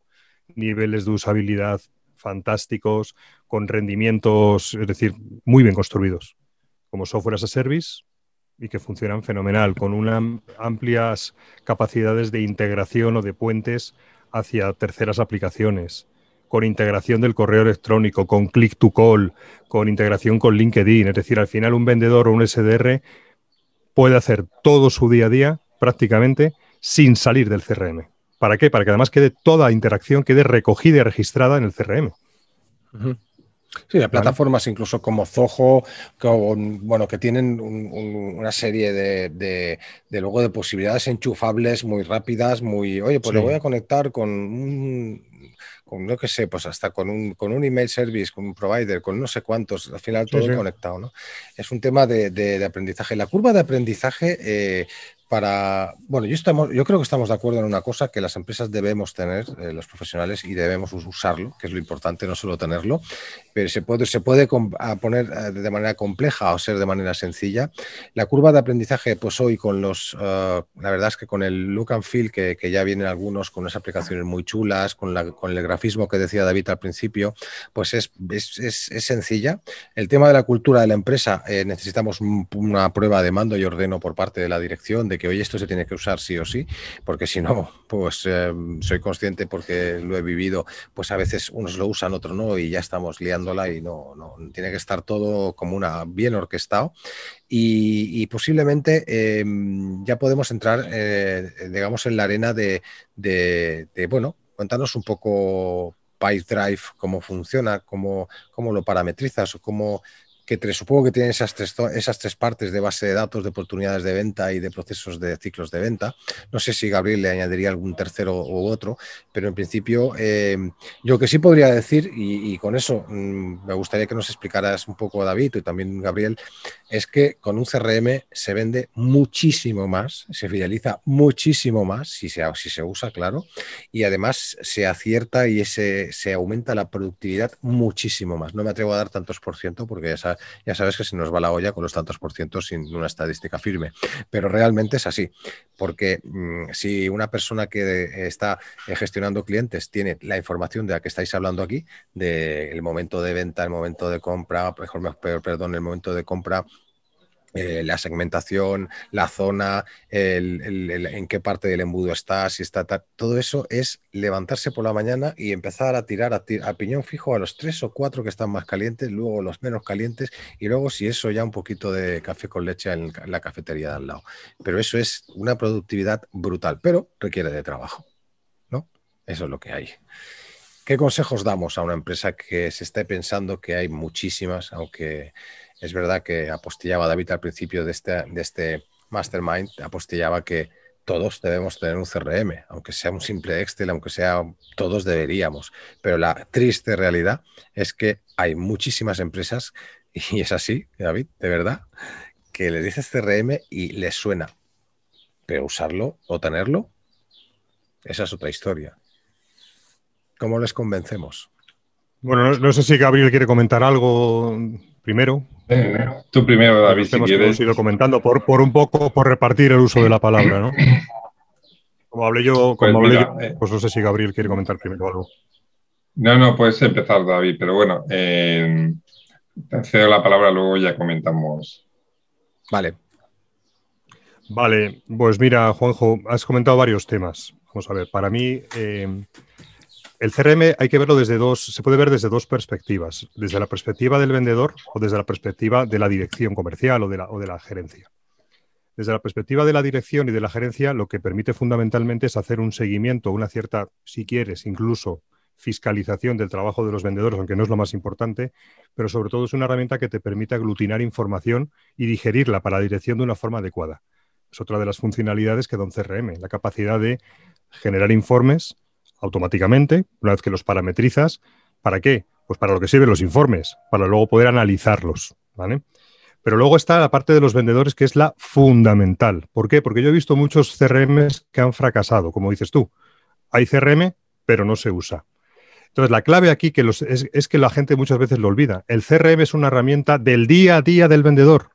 niveles de usabilidad fantásticos, con rendimientos, es decir, muy bien construidos como software as a service y que funcionan fenomenal, con unas amplias capacidades de integración o de puentes hacia terceras aplicaciones, con integración del correo electrónico, con click to call, con integración con LinkedIn. Es decir, al final un vendedor o un SDR puede hacer todo su día a día prácticamente sin salir del CRM. ¿Para qué? Para que además quede toda interacción, quede recogida y registrada en el CRM. Sí, las plataformas incluso como Zoho, bueno, que tienen una serie de, luego de posibilidades enchufables muy rápidas, muy, oye, pues lo voy a conectar con un, con sé, pues hasta con un, con un email service, con un provider, con no sé cuántos, al final todo conectado, ¿no? Es un tema de, aprendizaje. La curva de aprendizaje eh, para, bueno, yo, estamos, yo creo que estamos de acuerdo en una cosa, que las empresas debemos tener, eh, los profesionales, y debemos usarlo, que es lo importante, no solo tenerlo, pero se puede, se puede poner eh, de manera compleja o ser de manera sencilla. La curva de aprendizaje, pues hoy con los, eh, la verdad es que con el look and feel que, ya vienen algunos, con unas aplicaciones muy chulas, con, la, con el grafismo que decía David al principio, pues es, es, sencilla. El tema de la cultura de la empresa, eh, necesitamos una prueba de mando y ordeno por parte de la dirección de que hoy esto se tiene que usar sí o sí, porque si no, pues eh, soy consciente porque lo he vivido, pues a veces unos lo usan, otros no, y ya estamos liándola y no, tiene que estar todo como una bien orquestado. Y, posiblemente eh, ya podemos entrar, eh, digamos, en la arena de, bueno, cuéntanos un poco PyDrive, cómo funciona, cómo, cómo lo parametrizas o cómo que te, supongo que tiene esas tres, esas tres partes de base de datos, de oportunidades de venta y de procesos de ciclos de venta. No sé si Gabriel le añadiría algún tercero u otro, pero en principio eh, yo que sí podría decir, y, con eso mm, me gustaría que nos explicaras un poco David y también Gabriel, es que con un CRM se vende muchísimo más, se fideliza muchísimo más, si se, si se usa, claro, y además se acierta y se, se aumenta la productividad muchísimo más. No me atrevo a dar tantos por ciento porque ya sabes ya sabes que se nos va la olla con los tantos por ciento sin una estadística firme. Pero realmente es así, porque mm, si una persona que eh, está eh, gestionando clientes tiene la información de la que estáis hablando aquí, del momento de venta, el momento de compra, mejor, perdón, el momento de compra, eh, la segmentación, la zona, el, en qué parte del embudo está, si está Todo eso es levantarse por la mañana y empezar a tirar a, piñón fijo a los tres o cuatro que están más calientes, luego los menos calientes y luego, si eso, ya un poquito de café con leche en, la cafetería de al lado. Pero eso es una productividad brutal, pero requiere de trabajo. ¿no? Eso es lo que hay. ¿Qué consejos damos a una empresa que se esté pensando que hay muchísimas, aunque es verdad que apostillaba David al principio de este, de este mastermind, apostillaba que todos debemos tener un CRM, aunque sea un simple Excel, aunque sea todos deberíamos. Pero la triste realidad es que hay muchísimas empresas, y es así, David, de verdad, que le dices CRM y les suena. Pero usarlo o tenerlo, esa es otra historia. ¿Cómo les convencemos? Bueno, no, sé si Gabriel quiere comentar algo primero. Eh, tú primero, David, Hemos ido comentando por, por, un poco, por repartir el uso de la palabra, ¿no? Como hablé yo, como pues, eh. pues no sé si Gabriel quiere comentar primero algo. No, no, puedes empezar, David, pero bueno, eh, cedo la palabra, luego ya comentamos. Vale. Vale, pues mira, Juanjo, has comentado varios temas. Vamos a ver, para mí el CRM hay que verlo desde dos, se puede ver desde dos perspectivas, desde la perspectiva del vendedor o desde la perspectiva de la dirección comercial o de la, o de la gerencia. Desde la perspectiva de la dirección y de la gerencia, lo que permite fundamentalmente es hacer un seguimiento, una cierta, si quieres, incluso fiscalización del trabajo de los vendedores, aunque no es lo más importante, pero sobre todo es una herramienta que te permite aglutinar información y digerirla para la dirección de una forma adecuada. Es otra de las funcionalidades que da un CRM, la capacidad de generar informes, automáticamente, una vez que los parametrizas. ¿Para qué? Pues para lo que sirven los informes, para luego poder analizarlos, ¿vale? Pero luego está la parte de los vendedores que es la fundamental. ¿Por qué? Porque yo he visto muchos CRM que han fracasado, como dices tú. Hay CRM, pero no se usa. Entonces, la clave aquí que es, es, que la gente muchas veces lo olvida. El CRM es una herramienta del día a día del vendedor.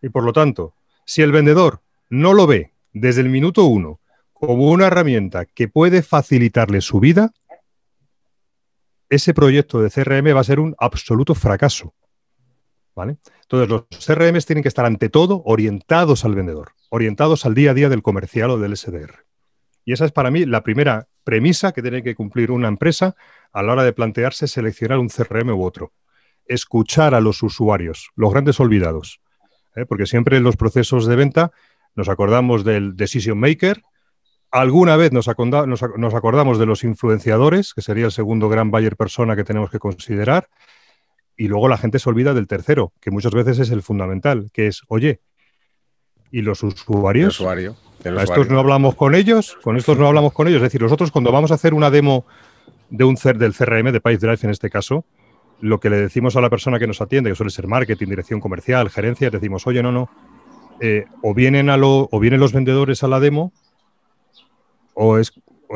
Y por lo tanto, si el vendedor no lo ve desde el minuto uno como una herramienta que puede facilitarle su vida, ese proyecto de CRM va a ser un absoluto fracaso. ¿Vale? Entonces, los CRM tienen que estar ante todo orientados al vendedor, orientados al día a día del comercial o del SDR. Y esa es para mí la primera premisa que tiene que cumplir una empresa a la hora de plantearse seleccionar un CRM u otro. Escuchar a los usuarios, los grandes olvidados. ¿eh? Porque siempre en los procesos de venta nos acordamos del decision maker, Alguna vez nos, nos, acordamos de los influenciadores, que sería el segundo gran buyer persona que tenemos que considerar, y luego la gente se olvida del tercero, que muchas veces es el fundamental, que es, oye, ¿y los usuarios? estos no hablamos con ellos? ¿Con estos no hablamos con ellos? Es decir, nosotros cuando vamos a hacer una demo de un del CRM, de Drive en este caso, lo que le decimos a la persona que nos atiende, que suele ser marketing, dirección comercial, gerencia, decimos, oye, no, no, eh, o, vienen a lo, o vienen los vendedores a la demo o es,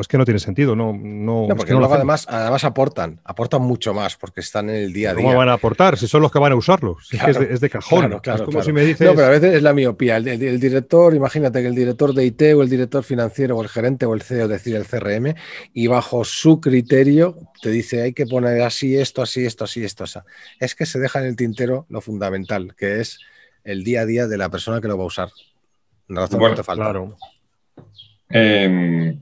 que no tiene sentido, no, no, además, además aportan, aportan mucho más porque están en el día a día. ¿Cómo van a aportar? Si son los que van a usarlos, es, de, cajón. como si No, pero a veces es la miopía. El, director, imagínate que el director de IT o el director financiero o el gerente o el CEO decir el CRM y bajo su criterio te dice hay que poner así esto, así esto, así esto. es que se deja en el tintero lo fundamental, que es el día a día de la persona que lo va a usar. Una razón falta. Claro. Em,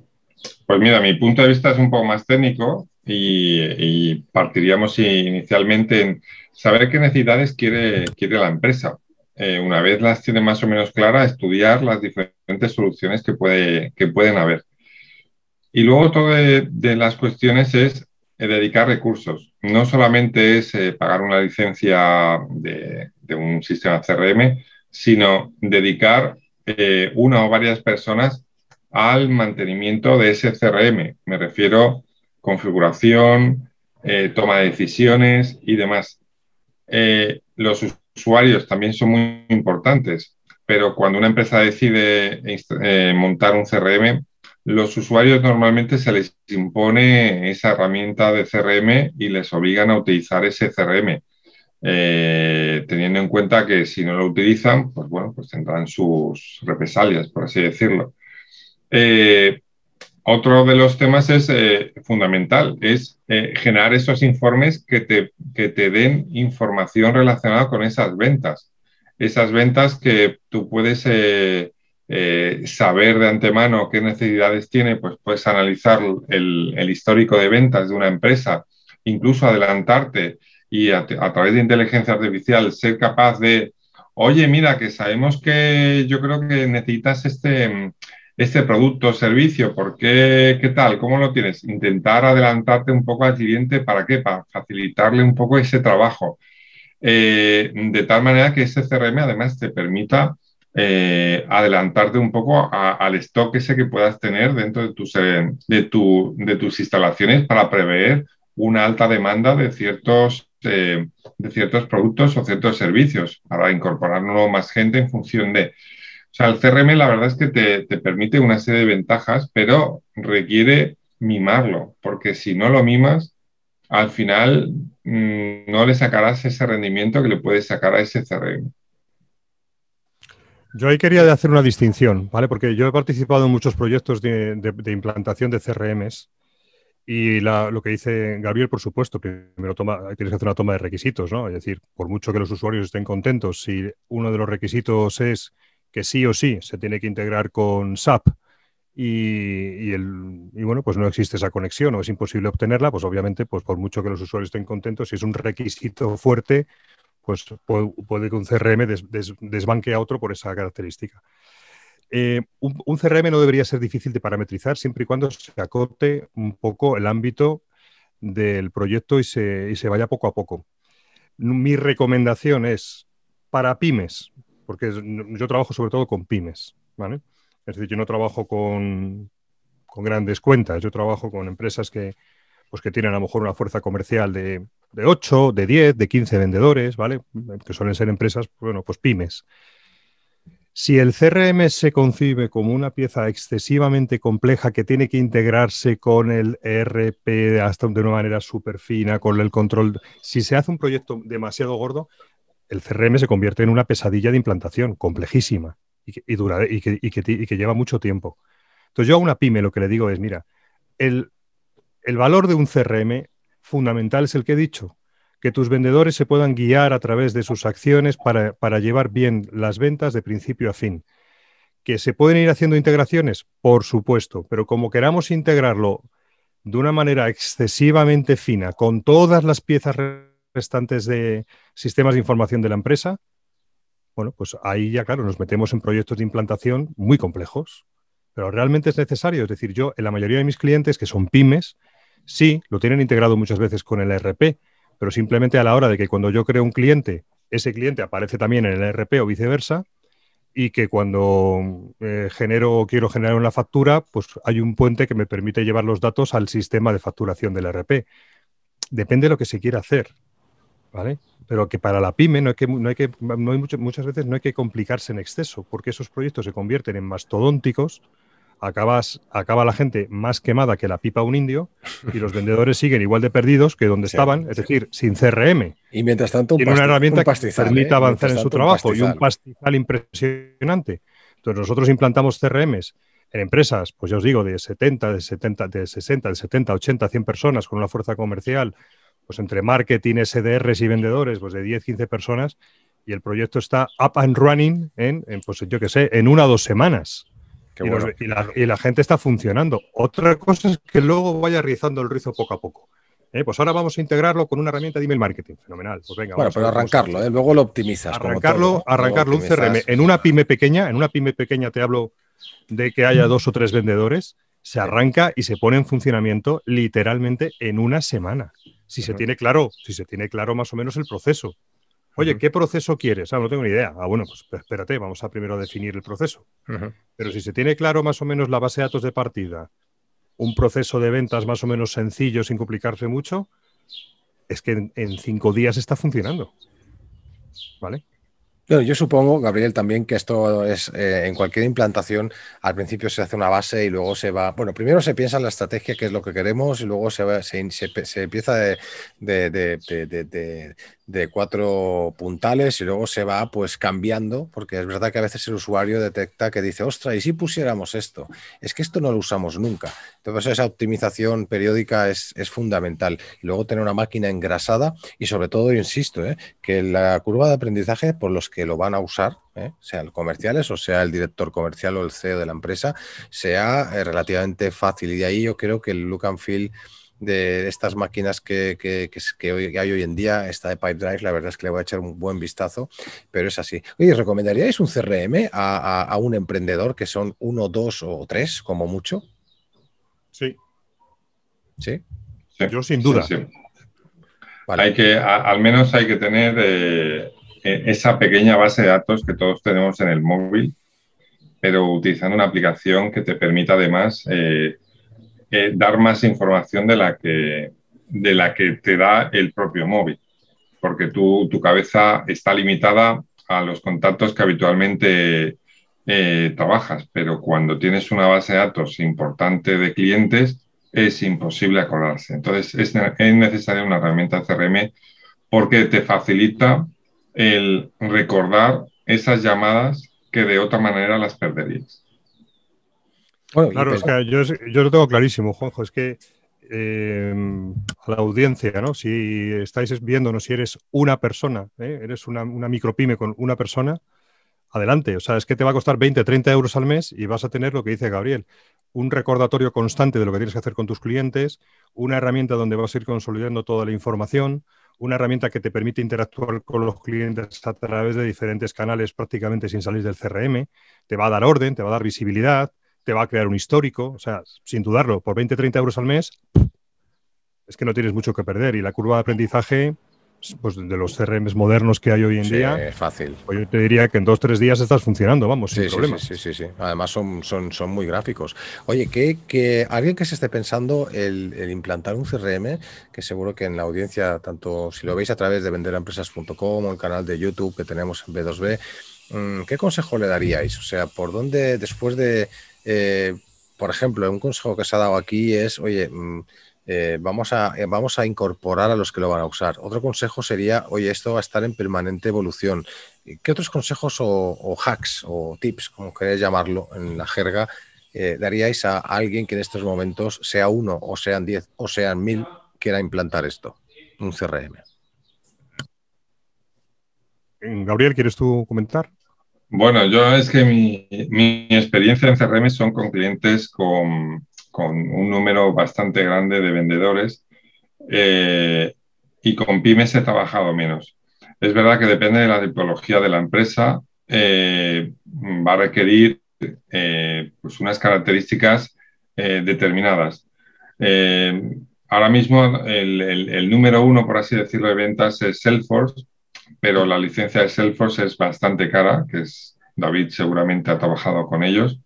pues mira, mi punto de vista es un poco más técnico y, partiríamos inicialmente en saber qué necesidades quiere, quiere la empresa. Eh, una vez las tiene más o menos clara, estudiar las diferentes soluciones que, puede, pueden haber. Y luego otra de, las cuestiones es eh, dedicar recursos. No solamente es eh, pagar una licencia de, un sistema CRM, sino dedicar una o varias personas al mantenimiento de ese CRM. Me refiero configuración, eh, toma de decisiones y demás. Eh, los usuarios también son muy importantes, pero cuando una empresa decide eh, montar un CRM, los usuarios normalmente se les impone esa herramienta de CRM y les obligan a utilizar ese CRM. teniendo en cuenta que si no lo utilizan, pues bueno, pues tendrán sus represalias, por así decirlo. Eh, otro de los temas es eh, fundamental, es eh, generar esos informes que te, te, den información relacionada con esas ventas. Esas ventas que tú puedes saber de antemano qué necesidades tiene, pues puedes analizar el, histórico de ventas de una empresa, incluso adelantarte y a través de inteligencia artificial ser capaz de, oye, mira, que sabemos que yo creo que necesitas este este producto o servicio? ¿Por qué? ¿Qué tal? ¿Cómo lo tienes? Intentar adelantarte un poco al cliente, ¿para qué? Para facilitarle un poco ese trabajo. Eh, de tal manera que ese CRM además te permita eh, adelantarte un poco al stock ese que puedas tener dentro de tus, eh, de, de tus instalaciones para prever una alta demanda de ciertos, de ciertos productos o ciertos servicios para incorporar más gente en función de... O sea, el CRM la verdad es que te, permite una serie de ventajas, pero requiere mimarlo, porque si no lo mimas, al final mm, no le sacarás ese rendimiento que le puedes sacar a ese CRM. Yo ahí quería hacer una distinción, ¿vale? Porque yo he participado en muchos proyectos de, implantación de CRMs y lo que dice Gabriel, por supuesto, primero toma, tienes que hacer una toma de requisitos, ¿no? Es decir, por mucho que los usuarios estén contentos, si uno de los requisitos es que sí o sí se tiene que integrar con SAP y, el, bueno, pues no existe esa conexión o es imposible obtenerla, pues obviamente, pues por mucho que los usuarios estén contentos, si es un requisito fuerte, pues puede que un CRM desbanque a otro por esa característica. Eh, un, CRM no debería ser difícil de parametrizar siempre y cuando se acote un poco el ámbito del proyecto y se vaya poco a poco. Mi recomendación es para pymes, porque yo trabajo sobre todo con pymes, ¿vale? Es decir, yo no trabajo con, grandes cuentas, yo trabajo con empresas pues, que, tienen a lo mejor una fuerza comercial de, de 8, de 10, de 15 vendedores, ¿vale? Que suelen ser empresas, bueno, pues pymes. Si el CRM se concibe como una pieza excesivamente compleja que tiene que integrarse con el ERP hasta de una manera súper fina, con el control, si se hace un proyecto demasiado gordo, el CRM se convierte en una pesadilla de implantación complejísima y que, que, lleva mucho tiempo. Entonces yo a una pyme lo que le digo es, mira, el, valor de un CRM fundamental es el que he dicho, que tus vendedores se puedan guiar a través de sus acciones para, para, llevar bien las ventas de principio a fin. ¿Que se pueden ir haciendo integraciones? Por supuesto, pero como queramos integrarlo de una manera excesivamente fina, con todas las piezas restantes de sistemas de información de la empresa, bueno, pues ahí ya, claro, nos metemos en proyectos de implantación muy complejos, pero realmente es necesario. Es decir, yo, en la mayoría de mis clientes, que son pymes, sí, lo tienen integrado muchas veces con el ERP, pero simplemente a la hora de que cuando yo creo un cliente, ese cliente aparece también en el ERP o viceversa, y que cuando eh, genero o quiero generar una factura, pues hay un puente que me permite llevar los datos al sistema de facturación del ERP. Depende de lo que se quiera hacer. Pero que para la pyme no hay que, hay que muchas veces no hay que complicarse en exceso, porque esos proyectos se convierten en mastodónticos, acaba la gente más quemada que la pipa un indio y los vendedores siguen igual de perdidos que donde estaban, es decir, sin CRM. Y mientras tanto, un tiene una herramienta que permite ¿eh? avanzar en su trabajo y un pastizal impresionante. Entonces, nosotros implantamos CRMs en empresas, pues ya os digo, de 70, de 70, de 60, de 70, 80, 100 personas con una fuerza comercial pues entre marketing, SDRs y vendedores, pues de 10, 15 personas, y el proyecto está up and running en, pues yo qué sé, en una o dos semanas. y, la, gente está funcionando. Otra cosa es que luego vaya rizando el rizo poco a poco. Eh, pues ahora vamos a integrarlo con una herramienta de email marketing. Fenomenal. Pues bueno, pero arrancarlo, ¿eh? luego lo optimizas. Arrancarlo, arrancarlo un CRM. En una pyme pequeña, en una pyme pequeña te hablo de que haya dos o tres vendedores, se arranca y se pone en funcionamiento literalmente en una semana si se tiene claro, si se tiene claro más o menos el proceso. Oye, ¿qué proceso quieres? Ah, no tengo ni idea. Ah, bueno, pues, pues espérate, vamos a primero definir el proceso. Pero si se tiene claro más o menos la base de datos de partida, un proceso de ventas más o menos sencillo sin complicarse mucho, es que en cinco días está funcionando. ¿Vale? yo supongo, Gabriel, también que esto es eh, en cualquier implantación, al principio se hace una base y luego se va. Bueno, primero se piensa en la estrategia, que es lo que queremos, y luego se, se, empieza de, de, de cuatro puntales y luego se va pues cambiando, porque es verdad que a veces el usuario detecta que dice, ostra, ¿y si pusiéramos esto? Es que esto no lo usamos nunca. Entonces esa optimización periódica es, fundamental. luego tener una máquina engrasada y sobre todo, insisto, ¿eh? que la curva de aprendizaje por los que lo van a usar, ¿eh? sean comerciales o sea el director comercial o el CEO de la empresa, sea eh, relativamente fácil. Y de ahí yo creo que el look and feel de estas máquinas que, hoy, hay hoy en día, esta de Pipedrive, la verdad es que le voy a echar un buen vistazo, pero es así. Oye, ¿recomendaríais un CRM a, un emprendedor que son uno, dos o tres, como mucho? Sí. ¿Sí? Yo sin duda. que, al menos hay que tener eh, e, esa pequeña base de datos que todos tenemos en el móvil, pero utilizando una aplicación que te permita además... Eh, eh, dar más información de la, que, de la que te da el propio móvil, porque tu, tu cabeza está limitada a los contactos que habitualmente eh, trabajas, pero cuando tienes una base de datos importante de clientes, es imposible acordarse. Entonces, es, es necesaria una herramienta CRM porque te facilita el recordar esas llamadas que de otra manera las perderías claro, es que yo, lo tengo clarísimo, Juanjo, es que em, a la audiencia, ¿no? Si estáis viéndonos, si eres una persona, ¿eh? eres una, una micropyme con una persona, adelante. O sea, es que te va a costar 20, 30 euros al mes y vas a tener lo que dice Gabriel, un recordatorio constante de lo que tienes que hacer con tus clientes, una herramienta donde vas a ir consolidando toda la información, una herramienta que te permite interactuar con los clientes a través de diferentes canales prácticamente sin salir del CRM, te va a dar orden, te va a dar visibilidad, te va a crear un histórico, o sea, sin dudarlo, por 20, 30 euros al mes, es que no tienes mucho que perder. Y la curva de aprendizaje, pues de los CRM modernos que hay hoy en día. Es fácil. Pues, yo te diría que en dos, tres días estás funcionando, vamos, sin problemas. Sí, sí, sí, Además son, son, son muy gráficos. Oye, que, alguien que se esté pensando el, implantar un CRM, que seguro que en la audiencia, tanto si lo veis a través de venderaempresas.com o el canal de YouTube que tenemos en B2B, mm, ¿qué consejo le daríais? O sea, ¿por dónde después de eh, por ejemplo, un consejo que se ha dado aquí es, oye, mm, eh, vamos, a, eh, vamos a incorporar a los que lo van a usar. Otro consejo sería, oye, esto va a estar en permanente evolución. ¿Qué otros consejos o, hacks o tips, como queréis llamarlo en la jerga, daríais a alguien que en estos momentos sea uno o sean diez o sean mil quiera implantar esto, un CRM? Gabriel, ¿quieres tú comentar? Bueno, yo es que mi, experiencia en CRM son con clientes con, un número bastante grande de vendedores eh, y con pymes he trabajado menos. Es verdad que depende de la tipología de la empresa, eh, va a requerir eh, pues unas características determinadas. ahora mismo el, el número uno, por así decirlo, de ventas es Salesforce pero la licencia de Salesforce es bastante cara, que es David seguramente ha trabajado con ellos,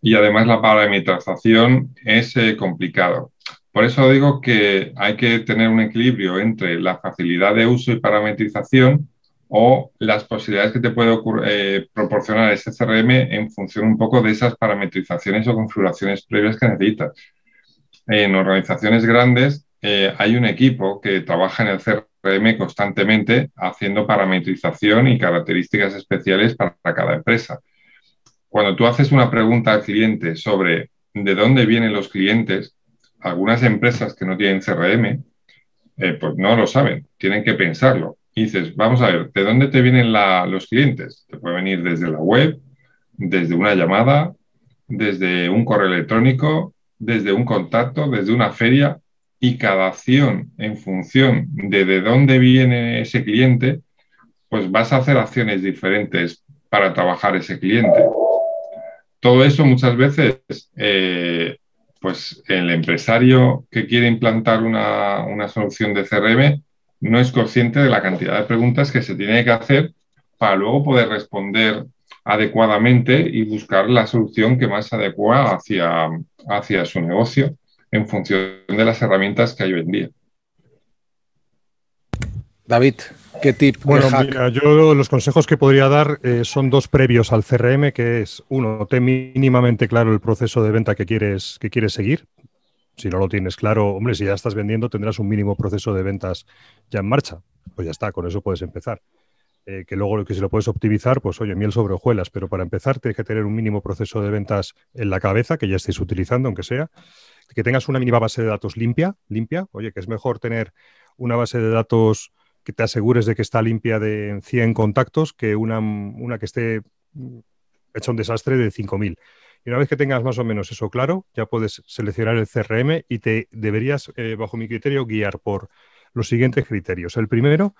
y además la parametrización es complicada. Eh, complicado. Por eso digo que hay que tener un equilibrio entre la facilidad de uso y parametrización o las posibilidades que te puede eh, proporcionar ese CRM en función un poco de esas parametrizaciones o configuraciones previas que necesitas. En organizaciones grandes eh, hay un equipo que trabaja en el CRM constantemente haciendo parametrización y características especiales para cada empresa. Cuando tú haces una pregunta al cliente sobre de dónde vienen los clientes, algunas empresas que no tienen CRM, eh, pues no lo saben, tienen que pensarlo. dices, vamos a ver, ¿de dónde te vienen los clientes? Te puede venir desde la web, desde una llamada, desde un correo electrónico, desde un contacto, desde una feria y cada acción en función de de dónde viene ese cliente, pues vas a hacer acciones diferentes para trabajar ese cliente. Todo eso muchas veces, eh, pues el empresario que quiere implantar una, solución de CRM no es consciente de la cantidad de preguntas que se tiene que hacer para luego poder responder adecuadamente y buscar la solución que más adecua hacia, hacia su negocio en función de las herramientas que hay hoy en día. David, ¿qué tip? Bueno, yo los consejos que podría dar eh, son dos previos al CRM, que es uno, ten mínimamente claro el proceso de venta que quieres, que quieres seguir. Si no lo tienes claro, hombre, si ya estás vendiendo, tendrás un mínimo proceso de ventas ya en marcha. Pues ya está, con eso puedes empezar. Eh, que luego que si lo puedes optimizar, pues oye, miel sobre hojuelas, pero para empezar tienes que tener un mínimo proceso de ventas en la cabeza, que ya estéis utilizando, aunque sea que tengas una mínima base de datos limpia, limpia, oye, que es mejor tener una base de datos que te asegures de que está limpia de 100 contactos que una, una que esté mm, hecha un desastre de 5000. Y una vez que tengas más o menos eso claro, ya puedes seleccionar el CRM y te deberías, eh, bajo mi criterio, guiar por los siguientes criterios. El primero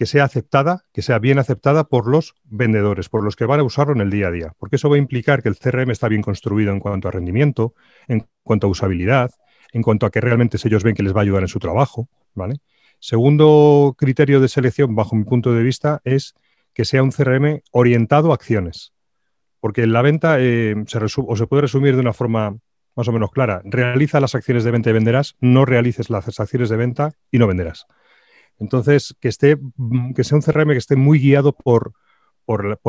que sea aceptada, que sea bien aceptada por los vendedores, por los que van a usarlo en el día a día, porque eso va a implicar que el CRM está bien construido en cuanto a rendimiento, en cuanto a usabilidad, en cuanto a que realmente ellos ven que les va a ayudar en su trabajo, ¿vale? Segundo criterio de selección, bajo mi punto de vista, es que sea un CRM orientado a acciones, porque la venta eh, se o se puede resumir de una forma más o menos clara. Realiza las acciones de venta y venderás, no realices las acciones de venta y no venderás. Entonces, que, esté, mm, que sea un CRM que esté muy guiado por,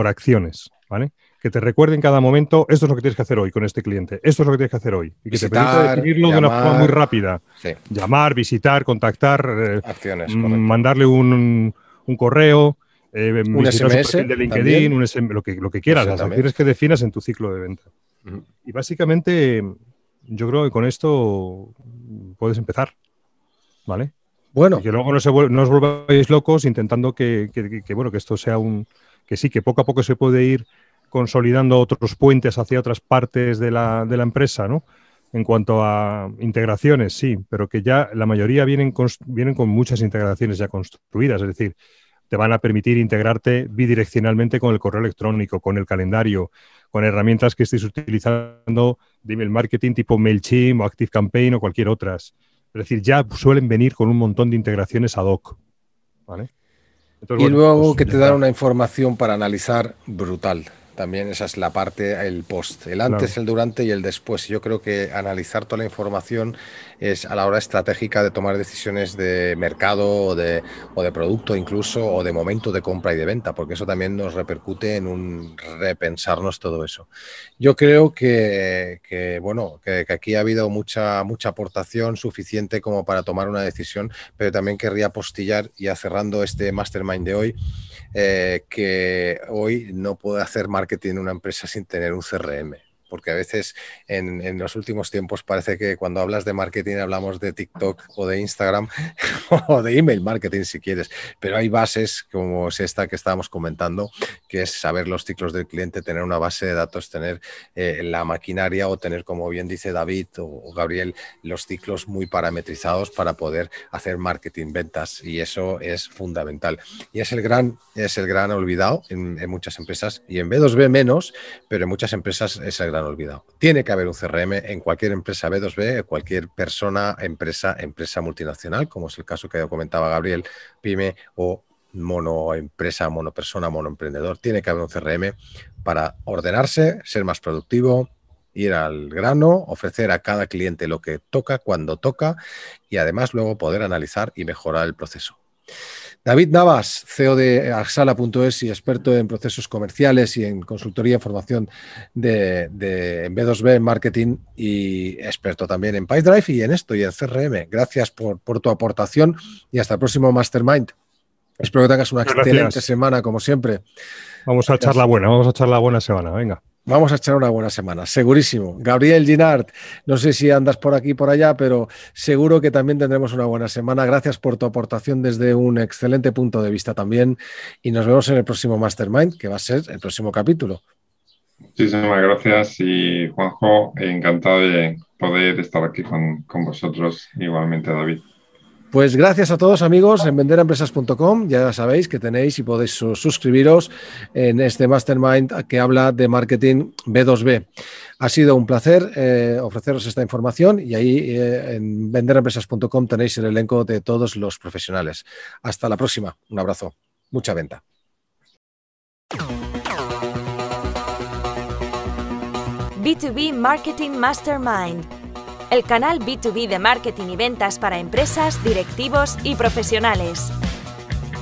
acciones, ¿vale? Que te recuerde en cada momento, esto es lo que tienes que hacer hoy con este cliente, esto es lo que tienes que hacer hoy. Y que te permita definirlo de una forma muy rápida. Llamar, visitar, contactar, eh, mm, mandarle un, correo, eh, un SMS de LinkedIn, un lo, que, lo que quieras, las acciones que definas en tu ciclo de venta. Y básicamente, yo creo que con esto mm, puedes empezar, ¿vale? Bueno. Que luego no, os volváis locos intentando que, bueno, que esto sea un. que sí, que poco a poco se puede ir consolidando otros puentes hacia otras partes de la, empresa, ¿no? En cuanto a integraciones, sí, pero que ya la mayoría vienen, vienen con muchas integraciones ya construidas, es decir, te van a permitir integrarte bidireccionalmente con el correo electrónico, con el calendario, con herramientas que estéis utilizando de email marketing tipo MailChimp o ActiveCampaign o cualquier otras. Es decir, ya suelen venir con un montón de integraciones ad hoc. ¿vale? y luego pues que te dan una información para analizar brutal. También esa es la parte, el post, el antes, el durante y el después. Yo creo que analizar toda la información es a la hora estratégica de tomar decisiones de mercado o de, producto incluso o de momento de compra y de venta, porque eso también nos repercute en un repensarnos todo eso. Yo creo que, bueno, que, aquí ha habido mucha, mucha aportación suficiente como para tomar una decisión, pero también querría postillar, y cerrando este mastermind de hoy, eh, que hoy no puede hacer marketing en una empresa sin tener un CRM porque a veces en, los últimos tiempos parece que cuando hablas de marketing hablamos de TikTok o de Instagram o de email marketing si quieres, pero hay bases como es esta que estábamos comentando, que es saber los ciclos del cliente, tener una base de datos, tener eh, la maquinaria o tener, como bien dice David o, Gabriel, los ciclos muy parametrizados para poder hacer marketing, ventas y eso es fundamental. Y es el gran, es el gran olvidado en, en muchas empresas y en B2B menos, pero en muchas empresas es el gran olvidado. Tiene que haber un CRM en cualquier empresa B2B, cualquier persona, empresa, empresa multinacional, como es el caso que comentaba Gabriel, pyme o monoempresa, monopersona, monoemprendedor. Tiene que haber un CRM para ordenarse, ser más productivo, ir al grano, ofrecer a cada cliente lo que toca, cuando toca y además luego poder analizar y mejorar el proceso. David Navas, CEO de Axala.es y experto en procesos comerciales y en consultoría y e formación de, B2B en marketing y experto también en PyDrive y en esto y en CRM. Gracias por, tu aportación y hasta el próximo Mastermind. Espero que tengas una excelente semana, como siempre. Vamos a echar la buena, vamos a echar la buena semana, venga. Vamos a echar una buena semana, segurísimo. Gabriel Ginard, no sé si andas por aquí por allá, pero seguro que también tendremos una buena semana. Gracias por tu aportación desde un excelente punto de vista también. Y nos vemos en el próximo Mastermind, que va a ser el próximo capítulo. Muchísimas gracias y Juanjo, encantado de poder estar aquí con vosotros, igualmente David. Pues gracias a todos amigos en venderempresas.com. Ya sabéis que tenéis y podéis suscribiros en este mastermind que habla de marketing B2B. Ha sido un placer eh, ofreceros esta información y ahí eh, en venderempresas.com tenéis el elenco de todos los profesionales. Hasta la próxima. Un abrazo. Mucha venta. B2B Marketing Mastermind el canal B2B de marketing y ventas para empresas, directivos y profesionales.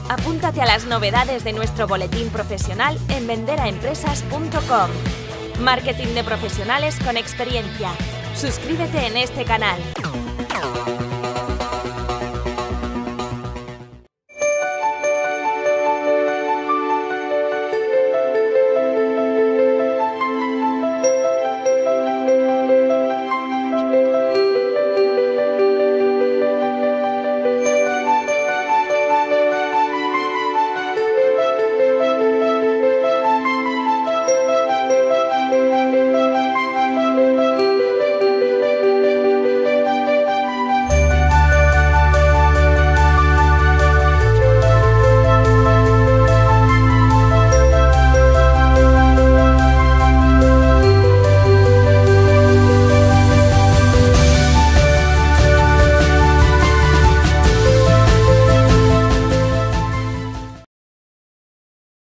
Apúntate a las novedades de nuestro boletín profesional en venderaempresas.com. Marketing de profesionales con experiencia. Suscríbete en este canal.